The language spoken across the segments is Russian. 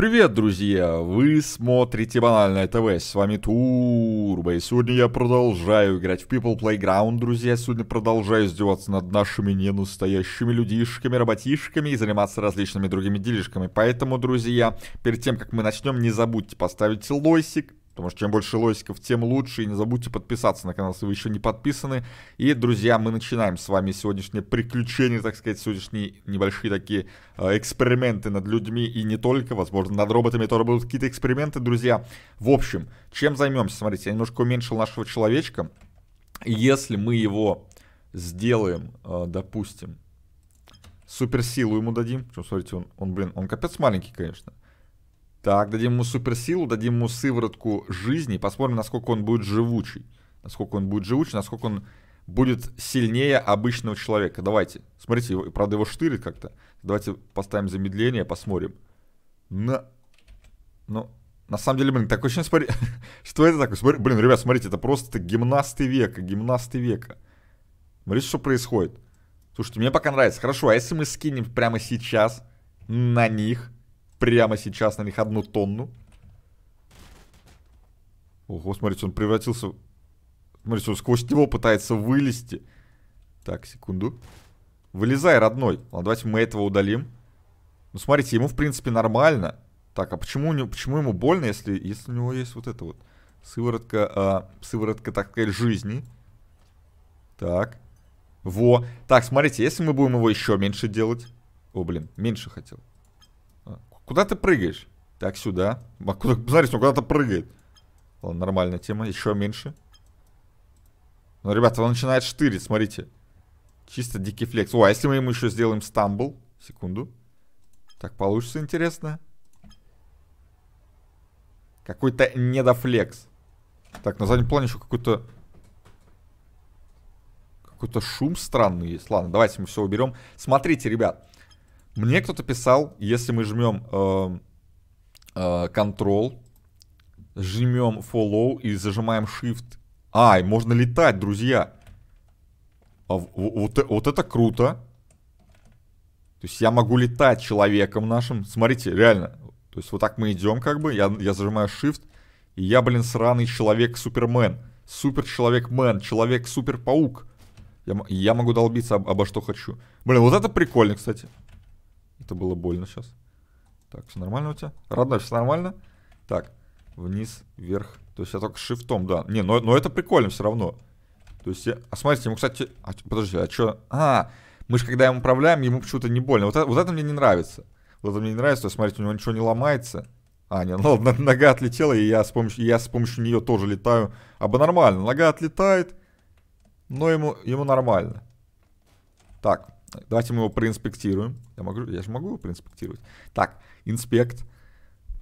Привет, друзья! Вы смотрите Банальное ТВ, с вами Турбо, и сегодня я продолжаю играть в People Playground, друзья. Сегодня продолжаю издеваться над нашими ненастоящими людишками, работишками и заниматься различными другими делишками. Поэтому, друзья, перед тем, как мы начнем, не забудьте поставить лойсик, Потому что чем больше лосиков, тем лучше. И не забудьте подписаться на канал, если вы еще не подписаны. И, друзья, мы начинаем с вами сегодняшнее приключение, так сказать, сегодняшние небольшие такие э, эксперименты над людьми и не только. Возможно, над роботами тоже будут какие-то эксперименты, друзья. В общем, чем займемся? Смотрите, я немножко уменьшил нашего человечка. Если мы его сделаем, э, допустим, суперсилу ему дадим. Что, смотрите, он, он, блин, он капец маленький, конечно. Так, дадим ему суперсилу, дадим ему сыворотку жизни. Посмотрим, насколько он будет живучий. Насколько он будет живучий, насколько он будет сильнее обычного человека. Давайте. Смотрите, его, правда его штырит как-то. Давайте поставим замедление, посмотрим. На... Ну, на самом деле, блин, такое очень смотри... что это такое? Смотри... Блин, ребят, смотрите, это просто гимнасты века, гимнасты века. Смотрите, что происходит. Слушайте, мне пока нравится. Хорошо, а если мы скинем прямо сейчас на них прямо сейчас на них одну тонну. Ого, смотрите, он превратился... Смотрите, он сквозь него пытается вылезти. Так, секунду. Вылезай, родной. Ладно, давайте мы этого удалим. Ну, смотрите, ему, в принципе, нормально. Так, а почему, почему ему больно, если, если у него есть вот это вот? Сыворотка, а, сыворотка, так сказать, жизни. Так. Во. Так, смотрите, если мы будем его еще меньше делать... О, блин, меньше хотел. Куда ты прыгаешь? Так, сюда. А куда, смотрите, он куда-то прыгает. Ладно, нормальная тема. Еще меньше. Ну, ребята, он начинает штырить, смотрите. Чисто дикий флекс. О, а если мы ему еще сделаем стамбл? Секунду. Так получится интересно. Какой-то недофлекс. Так, на заднем плане еще какой-то... Какой-то шум странный есть. Ладно, давайте мы все уберем. Смотрите, ребят. Мне кто-то писал, если мы жмем эм, э, э, Control, жмем Follow и зажимаем Shift. ай, можно летать, друзья. А, вот, вот это круто. То есть я могу летать человеком нашим. Смотрите, реально. То есть вот так мы идем как бы. Я, я зажимаю Shift. И я, блин, сраный человек-супермен. Супер-человек-мен. Человек-супер-паук. Я, я могу долбиться об, обо что хочу. Блин, вот это прикольно, кстати. Это было больно сейчас. Так, все нормально у тебя? Родной, все нормально? Так, вниз, вверх. То есть я только шифтом, да. Не, но, но это прикольно все равно. То есть я... А смотрите, ему, кстати... А, подожди, а что... А, мы же когда им управляем, ему почему-то не больно. Вот это, вот это мне не нравится. Вот это мне не нравится. То есть, смотрите, у него ничего не ломается. А, нет, ну, нога отлетела, и я с помощью, я с помощью нее тоже летаю. А бы нормально. Нога отлетает, но ему, ему нормально. Так, Давайте мы его проинспектируем. Я, могу, я же могу его проинспектировать. Так, инспект.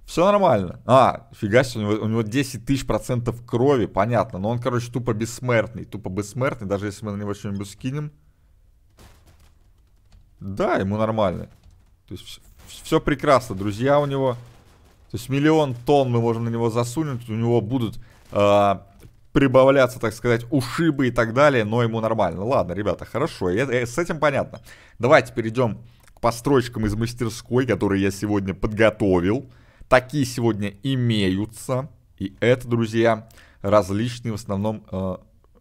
Все нормально. А, фига себе, у него, у него 10 тысяч процентов крови, понятно. Но он, короче, тупо бессмертный. Тупо бессмертный, даже если мы на него что-нибудь скинем. Да, ему нормально. То есть все, все прекрасно, друзья у него. То есть миллион тонн мы можем на него засунуть. У него будут а, прибавляться, так сказать, ушибы и так далее, но ему нормально. Ладно, ребята, хорошо, я, я, э, с этим понятно. Давайте перейдем к построчкам из мастерской, которые я сегодня подготовил. Такие сегодня имеются. И это, друзья, различные в основном э,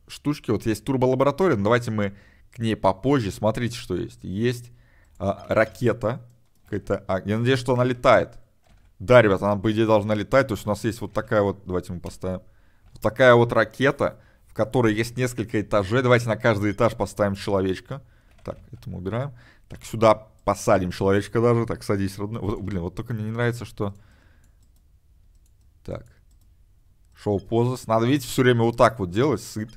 штучки. Вот есть турболаборатория, но давайте мы к ней попозже. Смотрите, что есть. Есть э, ракета. Какая-то, а, я надеюсь, что она летает. Да, ребята, она, по идее, должна летать. То есть у нас есть вот такая вот... Давайте мы поставим такая вот ракета, в которой есть несколько этажей. Давайте на каждый этаж поставим человечка. Так, это мы убираем. Так, сюда посадим человечка даже. Так, садись, родной. Вот, блин, вот только мне не нравится, что... Так. Шоу-позас. Надо, видите, все время вот так вот делать, сыт.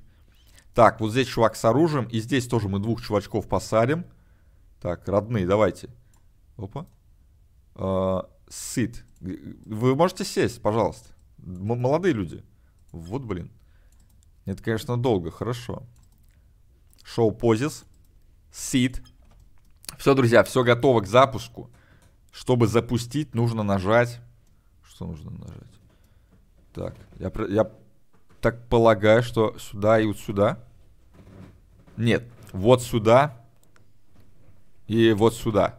Так, вот здесь чувак с оружием. И здесь тоже мы двух чувачков посадим. Так, родные, давайте. Опа. Э сыт. Вы можете сесть, пожалуйста. М молодые люди. Вот блин. Это, конечно, долго, хорошо. Шоу позис. Сид. Все, друзья, все готово к запуску. Чтобы запустить, нужно нажать. Что нужно нажать? Так, я, я так полагаю, что сюда и вот сюда. Нет, вот сюда и вот сюда.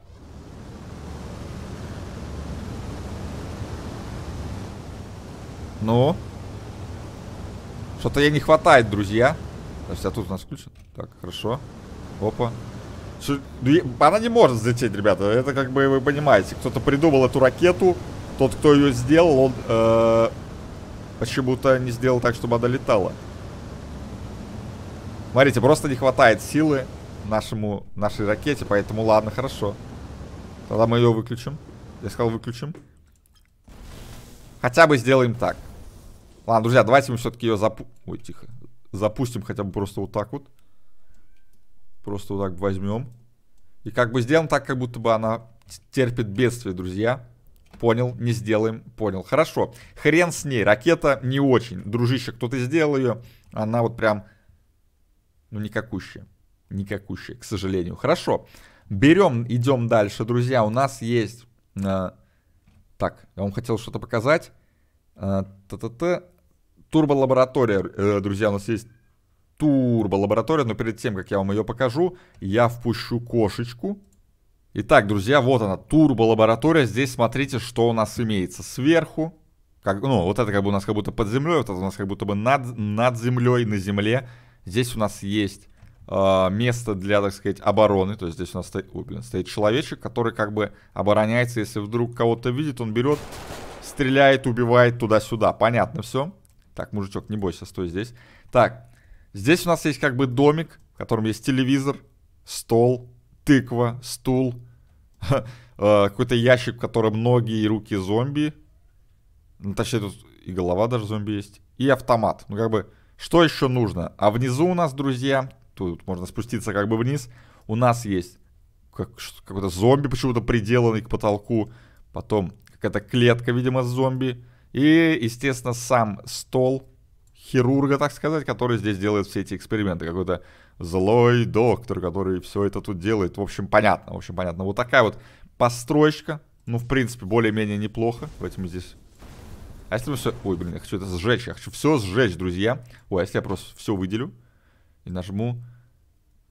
Ну, что-то ей не хватает, друзья. Значит, а тут у нас включат. Так, хорошо. Опа. Ну, она не может взлететь, ребята. Это как бы вы понимаете. Кто-то придумал эту ракету. Тот, кто ее сделал, он э, почему-то не сделал так, чтобы она летала. Смотрите, просто не хватает силы нашему, нашей ракете. Поэтому ладно, хорошо. Тогда мы ее выключим. Я сказал выключим. Хотя бы сделаем так. Ладно, друзья, давайте мы все-таки ее запу... Ой, тихо. Запустим хотя бы просто вот так вот. Просто вот так возьмем. И как бы сделаем так, как будто бы она терпит бедствие, друзья. Понял, не сделаем, понял. Хорошо, хрен с ней, ракета не очень. Дружище, кто-то сделал ее, она вот прям, ну, никакущая. Никакущая, к сожалению. Хорошо, берем, идем дальше, друзья. У нас есть... Э, так, я вам хотел что-то показать. Э, Та-та-та. Турболаборатория, э, друзья, у нас есть турболаборатория, но перед тем, как я вам ее покажу, я впущу кошечку. Итак, друзья, вот она, турболаборатория. Здесь смотрите, что у нас имеется сверху. Как, ну, вот это как бы у нас как будто под землей, вот это у нас как будто бы над, над землей, на земле. Здесь у нас есть э, место для, так сказать, обороны. То есть здесь у нас стоит, ой, блин, стоит человечек, который как бы обороняется. Если вдруг кого-то видит, он берет, стреляет, убивает туда-сюда. Понятно все. Так, мужичок, не бойся, стой здесь. Так, здесь у нас есть как бы домик, в котором есть телевизор, стол, тыква, стул, э, какой-то ящик, в котором ноги и руки зомби. Ну, точнее, тут и голова даже зомби есть. И автомат. Ну, как бы, что еще нужно? А внизу у нас, друзья, тут можно спуститься как бы вниз. У нас есть как, какой-то зомби почему-то приделанный к потолку. Потом какая-то клетка, видимо, с зомби. И, естественно, сам стол хирурга, так сказать, который здесь делает все эти эксперименты. Какой-то злой доктор, который все это тут делает. В общем, понятно, в общем, понятно. Вот такая вот постройка. Ну, в принципе, более-менее неплохо. Давайте мы здесь... А если мы все... Ой, блин, я хочу это сжечь. Я хочу все сжечь, друзья. Ой, а если я просто все выделю и нажму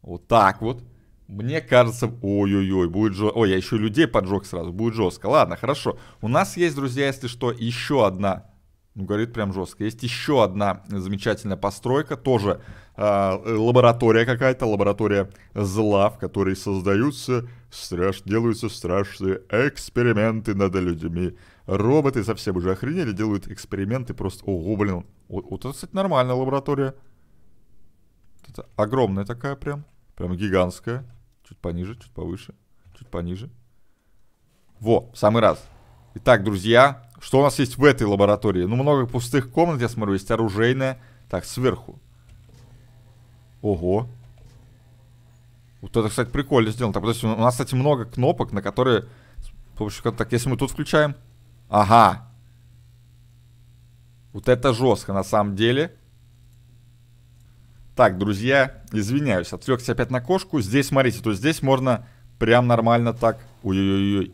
вот так вот. Мне кажется, ой-ой-ой, будет жестко. Ой, я еще людей поджег сразу, будет жестко. Ладно, хорошо. У нас есть, друзья, если что, еще одна ну, горит прям жестко. Есть еще одна замечательная постройка, тоже э, лаборатория какая-то, лаборатория зла, в которой создаются, страш, делаются страшные эксперименты над людьми. Роботы совсем уже охренели, делают эксперименты просто... Ого, блин, вот, вот это, кстати, нормальная лаборатория. Это огромная такая прям, прям гигантская. Чуть пониже, чуть повыше, чуть пониже. Во, самый раз. Итак, друзья, что у нас есть в этой лаборатории? Ну, много пустых комнат, я смотрю, есть оружейная. Так, сверху. Ого. Вот это, кстати, прикольно сделано. Так, подожди, у нас, кстати, много кнопок, на которые... С помощью... Так, если мы тут включаем... Ага. Вот это жестко, на самом деле. Так, друзья, извиняюсь, отвлекся опять на кошку. Здесь, смотрите, то есть здесь можно прям нормально так... Ой-ой-ой.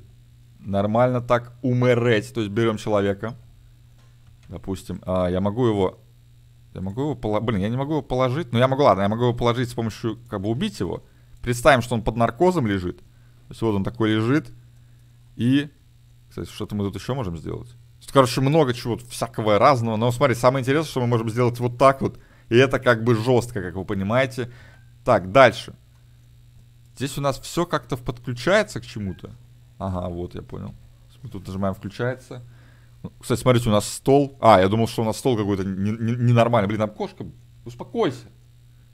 Нормально так умереть. То есть берем человека. Допустим. А, я могу его... Я могу его положить... Блин, я не могу его положить. Ну, я могу, ладно, я могу его положить с помощью... Как бы убить его. Представим, что он под наркозом лежит. То есть вот он такой лежит. И... Кстати, что-то мы тут еще можем сделать. Тут, короче, много чего всякого разного. Но смотри, самое интересное, что мы можем сделать вот так вот. И это как бы жестко, как вы понимаете. Так, дальше. Здесь у нас все как-то подключается к чему-то. Ага, вот я понял. Мы тут нажимаем «включается». Ну, кстати, смотрите, у нас стол. А, я думал, что у нас стол какой-то ненормальный. Блин, там кошка. Успокойся.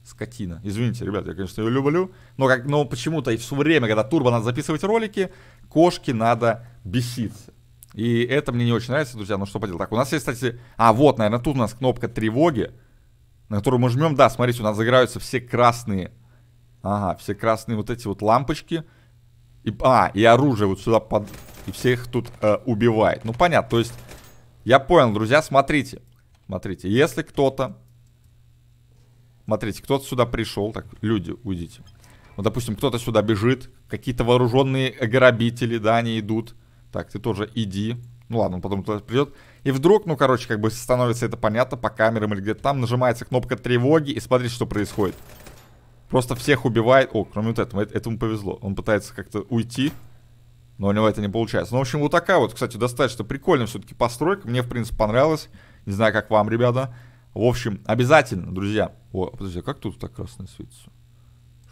Скотина. Извините, ребят, я, конечно, ее люблю. Но, как, но почему-то и все время, когда турбо надо записывать ролики, кошки надо беситься. И это мне не очень нравится, друзья, Ну что поделать. Так, у нас есть, кстати... А, вот, наверное, тут у нас кнопка тревоги на которую мы жмем. Да, смотрите, у нас загораются все красные. Ага, все красные вот эти вот лампочки. И, а, и оружие вот сюда под... И всех тут э, убивает. Ну, понятно, то есть... Я понял, друзья, смотрите. Смотрите, если кто-то... Смотрите, кто-то сюда пришел. Так, люди, уйдите. Ну, допустим, кто-то сюда бежит. Какие-то вооруженные грабители, да, они идут. Так, ты тоже иди. Ну ладно, он потом туда придет. И вдруг, ну короче, как бы становится это понятно по камерам или где-то там. Нажимается кнопка тревоги и смотрите, что происходит. Просто всех убивает. О, кроме вот этого, этому повезло. Он пытается как-то уйти. Но у него это не получается. Ну, в общем, вот такая вот, кстати, достаточно прикольная все-таки постройка. Мне, в принципе, понравилась. Не знаю, как вам, ребята. В общем, обязательно, друзья. О, подожди, а как тут так красное светится?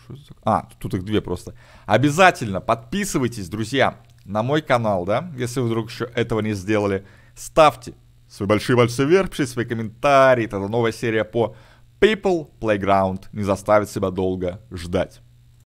Что это? А, тут их две просто. Обязательно подписывайтесь, друзья, на мой канал, да, если вы вдруг еще этого не сделали. Ставьте свои большие пальцы вверх, пишите свои комментарии, тогда новая серия по People Playground не заставит себя долго ждать.